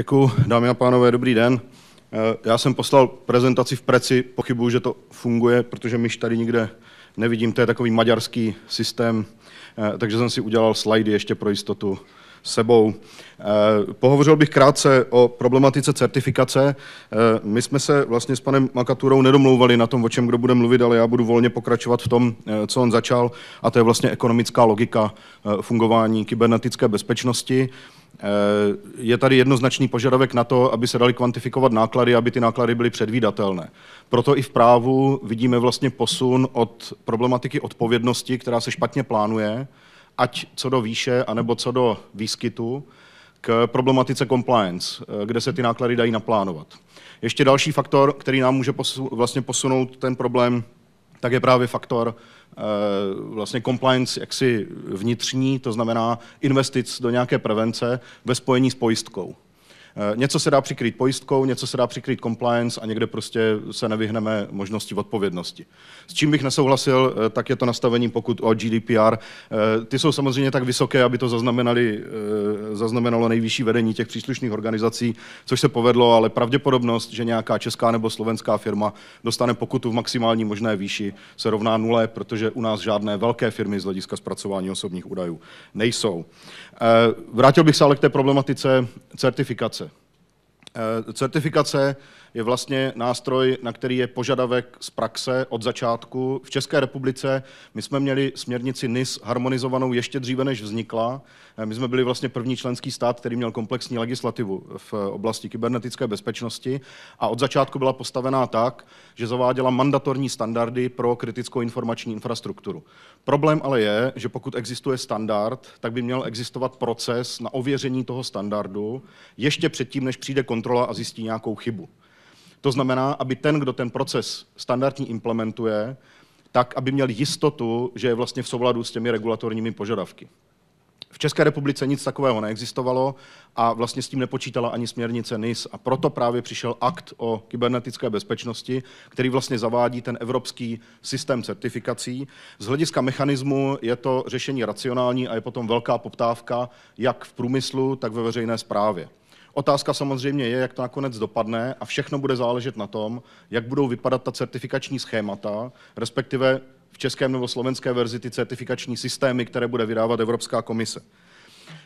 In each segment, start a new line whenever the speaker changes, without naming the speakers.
Děkuji, dámy a pánové, dobrý den. Eh, já jsem poslal prezentaci v preci, pochybuju, že to funguje, protože myš tady nikde nevidím, to je takový maďarský systém, eh, takže jsem si udělal slajdy ještě pro jistotu sebou. Eh, pohovořil bych krátce o problematice certifikace. My jsme se vlastně s panem Makaturou nedomlouvali na tom, o čem kdo bude mluvit, ale já budu volně pokračovat v tom, co on začal, a to je vlastně ekonomická logika fungování kybernetické bezpečnosti je tady jednoznačný požadavek na to, aby se dali kvantifikovat náklady, aby ty náklady byly předvídatelné. Proto i v právu vidíme vlastně posun od problematiky odpovědnosti, která se špatně plánuje, ať co do výše, anebo co do výskytu, k problematice compliance, kde se ty náklady dají naplánovat. Ještě další faktor, který nám může posu, vlastně posunout ten problém tak je právě faktor eh, vlastně compliance jaksi vnitřní, to znamená investic do nějaké prevence ve spojení s pojistkou. Eh, něco se dá přikrýt pojistkou, něco se dá přikrýt compliance a někde prostě se nevyhneme možnosti odpovědnosti. S čím bych nesouhlasil, eh, tak je to nastavení pokud o GDPR. Eh, ty jsou samozřejmě tak vysoké, aby to zaznamenali, zaznamenalo nejvyšší vedení těch příslušných organizací, což se povedlo, ale pravděpodobnost, že nějaká česká nebo slovenská firma dostane pokutu v maximální možné výši, se rovná nule, protože u nás žádné velké firmy z hlediska zpracování osobních údajů nejsou. Vrátil bych se ale k té problematice certifikace Eh, certifikace je vlastně nástroj, na který je požadavek z praxe od začátku. V České republice my jsme měli směrnici NIS harmonizovanou ještě dříve, než vznikla. Eh, my jsme byli vlastně první členský stát, který měl komplexní legislativu v eh, oblasti kybernetické bezpečnosti a od začátku byla postavená tak, že zaváděla mandatorní standardy pro kritickou informační infrastrukturu. Problém ale je, že pokud existuje standard, tak by měl existovat proces na ověření toho standardu ještě předtím, než přijde kontrola a zjistí nějakou chybu. To znamená, aby ten, kdo ten proces standardní implementuje, tak, aby měl jistotu, že je vlastně v souladu s těmi regulatorními požadavky. V České republice nic takového neexistovalo a vlastně s tím nepočítala ani směrnice NIS. A proto právě přišel akt o kybernetické bezpečnosti, který vlastně zavádí ten evropský systém certifikací. Z hlediska mechanismu je to řešení racionální a je potom velká poptávka jak v průmyslu, tak ve veřejné správě. Otázka samozřejmě je, jak to nakonec dopadne a všechno bude záležet na tom, jak budou vypadat ta certifikační schémata, respektive v českém nebo slovenské verzi ty certifikační systémy, které bude vydávat Evropská komise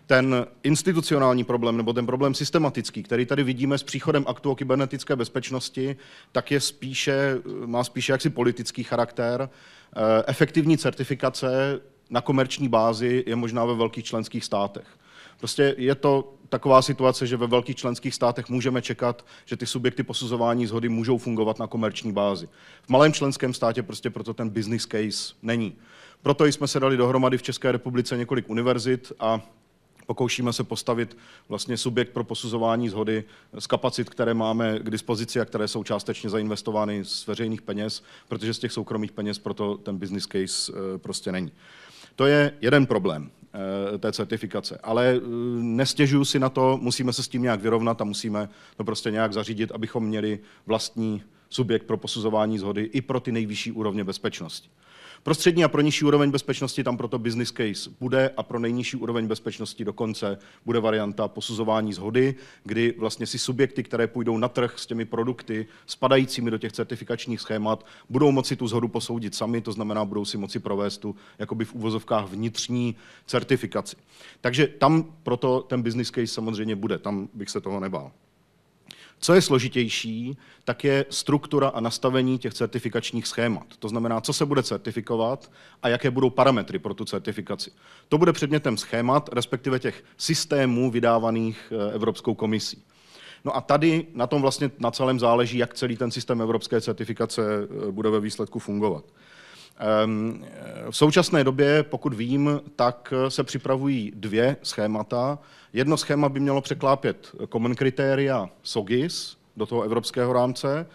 ten institucionální problém nebo ten problém systematický, který tady vidíme s příchodem aktu o kybernetické bezpečnosti, tak je spíše, má spíše jaksi politický charakter. Eh, efektivní certifikace na komerční bázi je možná ve velkých členských státech. Prostě je to taková situace, že ve velkých členských státech můžeme čekat, že ty subjekty posuzování zhody můžou fungovat na komerční bázi. V malém členském státě prostě proto ten business case není. Proto jsme se dali dohromady v České republice několik univerzit a pokoušíme se postavit vlastně subjekt pro posuzování zhody z kapacit, které máme k dispozici a které jsou částečně zainvestovány z veřejných peněz, protože z těch soukromých peněz proto ten business case eh, prostě není. To je jeden problém. Eh, té certifikace. Ale eh, nestěžuju si na to, musíme se s tím nějak vyrovnat a musíme to prostě nějak zařídit, abychom měli vlastní subjekt pro posuzování zhody i pro ty nejvyšší úrovně bezpečnosti. Pro střední a pro nižší úroveň bezpečnosti tam proto business case bude a pro nejnižší úroveň bezpečnosti dokonce bude varianta posuzování zhody, kdy vlastně si subjekty, které půjdou na trh s těmi produkty spadajícími do těch certifikačních schémat, budou moci tu zhodu posoudit sami, to znamená, budou si moci provést tu jakoby v úvozovkách vnitřní certifikaci. Takže tam proto ten business case samozřejmě bude, tam bych se toho nebál. Co je složitější, tak je struktura a nastavení těch certifikačních schémat. To znamená, co se bude certifikovat a jaké budou parametry pro tu certifikaci. To bude předmětem schémat, respektive těch systémů vydávaných eh, Evropskou komisí. No a tady na tom vlastně na celém záleží, jak celý ten systém evropské certifikace eh, bude ve výsledku fungovat. Ehm, v současné době, pokud vím, tak eh, se připravují dvě schémata. Jedno schéma by mělo překlápět common kritéria SOGIS do toho evropského rámce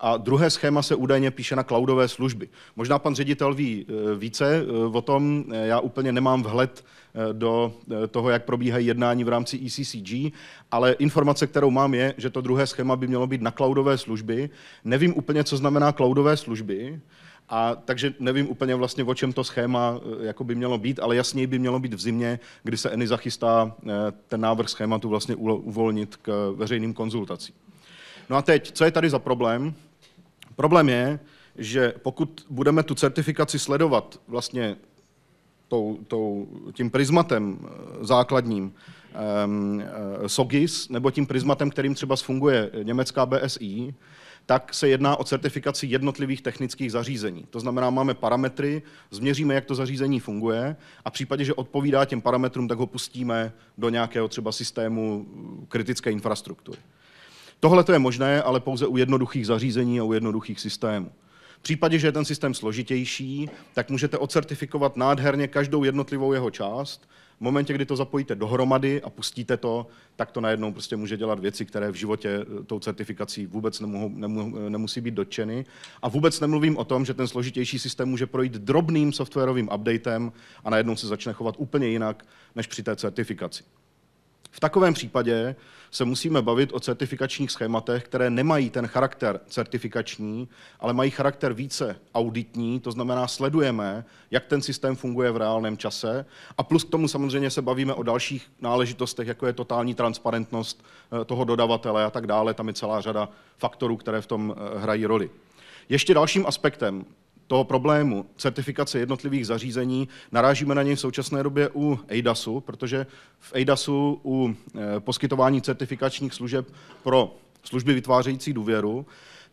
a druhé schéma se údajně píše na cloudové služby. Možná pan ředitel ví eh, více eh, o tom, já úplně nemám vhled do toho, jak probíhají jednání v rámci ECCG, ale informace, kterou mám, je, že to druhé schéma by mělo být na cloudové služby. Nevím úplně, co znamená cloudové služby, a takže nevím úplně vlastně, o čem to schéma eh, jako by mělo být, ale jasněji by mělo být v zimě, kdy se ENI zachystá eh, ten návrh schématu vlastně uvolnit k eh, veřejným konzultacím. No a teď, co je tady za problém? Problém je, že pokud budeme tu certifikaci sledovat vlastně tou, tou, tím prismatem základním um, SOGIS nebo tím prismatem, kterým třeba funguje německá BSI, tak se jedná o certifikaci jednotlivých technických zařízení. To znamená, máme parametry, změříme, jak to zařízení funguje a v případě, že odpovídá těm parametrům, tak ho pustíme do nějakého třeba systému eh, kritické infrastruktury. Tohle to je možné, ale pouze u jednoduchých zařízení a u jednoduchých systémů. V případě, že je ten systém složitější, tak můžete ocertifikovat nádherně každou jednotlivou jeho část v momentě, kdy to zapojíte dohromady a pustíte to, tak to najednou prostě může dělat věci, které v životě eh, tou certifikací vůbec nemohou, nemohou, eh, nemusí být dotčeny. A vůbec nemluvím o tom, že ten složitější systém může projít drobným softwarovým updatem a najednou se začne chovat úplně jinak než při té certifikaci. V takovém případě se musíme bavit o certifikačních schématech, které nemají ten charakter certifikační, ale mají charakter více auditní, to znamená sledujeme, jak ten systém funguje v reálném čase a plus k tomu samozřejmě se bavíme o dalších náležitostech, jako je totální transparentnost eh, toho dodavatele a tak dále, tam je celá řada faktorů, které v tom eh, hrají roli. Ještě dalším aspektem toho problému certifikace jednotlivých zařízení, narážíme na něj v současné době u EIDASu, protože v EIDASu u e, poskytování certifikačních služeb pro služby vytvářející důvěru,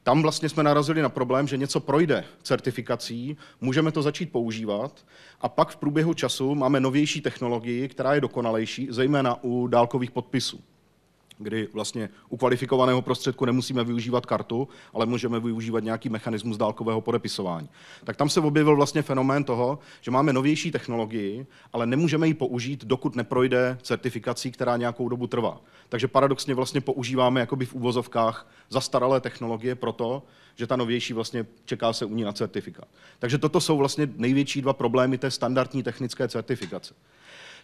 tam vlastně jsme narazili na problém, že něco projde certifikací, můžeme to začít používat a pak v průběhu času máme novější technologii, která je dokonalejší, zejména u dálkových podpisů kdy vlastně u kvalifikovaného prostředku nemusíme využívat kartu, ale můžeme využívat nějaký mechanismus dálkového podepisování. Tak tam se objevil vlastně fenomén toho, že máme novější technologii, ale nemůžeme ji použít, dokud neprojde certifikací, která nějakou dobu trvá. Takže paradoxně vlastně používáme jakoby v úvozovkách zastaralé technologie proto, že ta novější vlastně čeká se u ní na certifikát. Takže toto jsou vlastně největší dva problémy té standardní technické certifikace.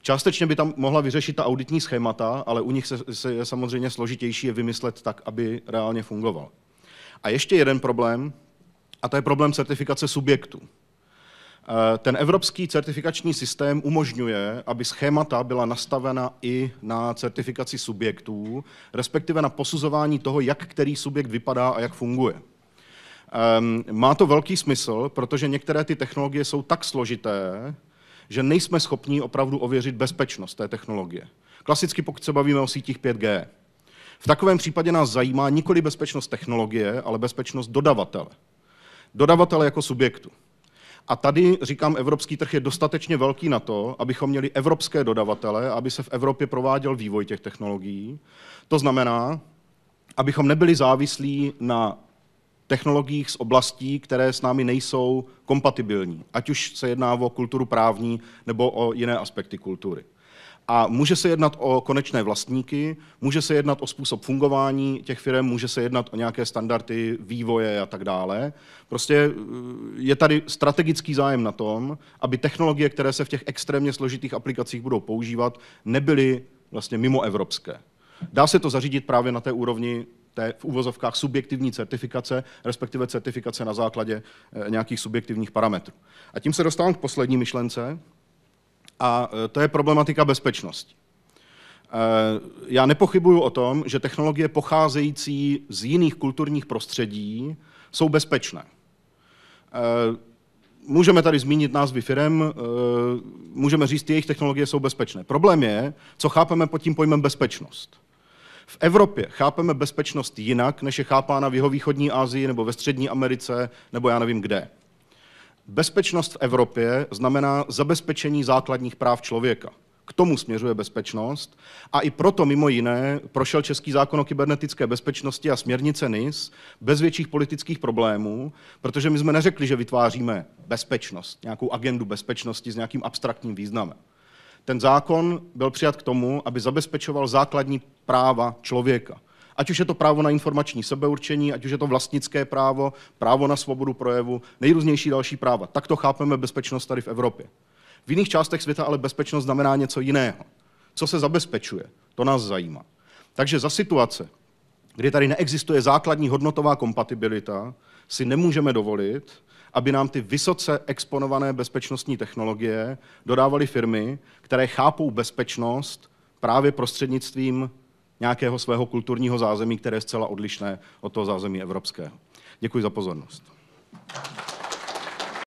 Částečně by tam mohla vyřešit ta auditní schémata, ale u nich se, se je samozřejmě složitější je vymyslet tak, aby reálně fungoval. A ještě jeden problém, a to je problém certifikace subjektů. Eh, ten evropský certifikační systém umožňuje, aby schémata byla nastavena i na certifikaci subjektů, respektive na posuzování toho, jak který subjekt vypadá a jak funguje. Ehm, má to velký smysl, protože některé ty technologie jsou tak složité, že nejsme schopni opravdu ověřit bezpečnost té technologie. Klasicky, pokud se bavíme o sítích 5G. V takovém případě nás zajímá nikoli bezpečnost technologie, ale bezpečnost dodavatele. Dodavatele jako subjektu. A tady říkám, evropský trh je dostatečně velký na to, abychom měli evropské dodavatele, aby se v Evropě prováděl vývoj těch technologií. To znamená, abychom nebyli závislí na technologiích z oblastí, které s námi nejsou kompatibilní, ať už se jedná o kulturu právní nebo o jiné aspekty kultury. A může se jednat o konečné vlastníky, může se jednat o způsob fungování těch firm, může se jednat o nějaké standardy vývoje a tak dále. Prostě eh, je tady strategický zájem na tom, aby technologie, které se v těch extrémně složitých aplikacích budou používat, nebyly vlastně mimo evropské. Dá se to zařídit právě na té úrovni té v úvozovkách subjektivní certifikace, respektive certifikace na základě eh, nějakých subjektivních parametrů. A tím se dostávám k poslední myšlence, a eh, to je problematika bezpečnosti. Eh, já nepochybuju o tom, že technologie pocházející z jiných kulturních prostředí jsou bezpečné. Můžeme tady zmínit názvy firem, můžeme říct, že jejich technologie jsou bezpečné. Problém je, co chápeme pod tím pojmem bezpečnost. V Evropě chápeme bezpečnost jinak, než je chápána v východní Asii nebo ve střední Americe nebo já nevím kde. Bezpečnost v Evropě znamená zabezpečení základních práv člověka. K tomu směřuje bezpečnost a i proto mimo jiné prošel český zákon o kybernetické bezpečnosti a směrnice NIS bez větších politických problémů, protože my jsme neřekli, že vytváříme bezpečnost, nějakou agendu bezpečnosti s nějakým abstraktním významem. Ten zákon byl přijat k tomu, aby zabezpečoval základní práva člověka. Ať už je to právo na informační sebeurčení, ať už je to vlastnické právo, právo na svobodu projevu, nejrůznější další práva. Tak to chápeme bezpečnost tady v Evropě. V jiných částech světa ale bezpečnost znamená něco jiného. Co se zabezpečuje? To nás zajímá. Takže za situace, kdy tady neexistuje základní hodnotová kompatibilita, si nemůžeme dovolit aby nám ty vysoce exponované bezpečnostní technologie dodávaly firmy, které chápou bezpečnost právě prostřednictvím nějakého svého kulturního zázemí, které je zcela odlišné od toho zázemí evropského. Děkuji za pozornost.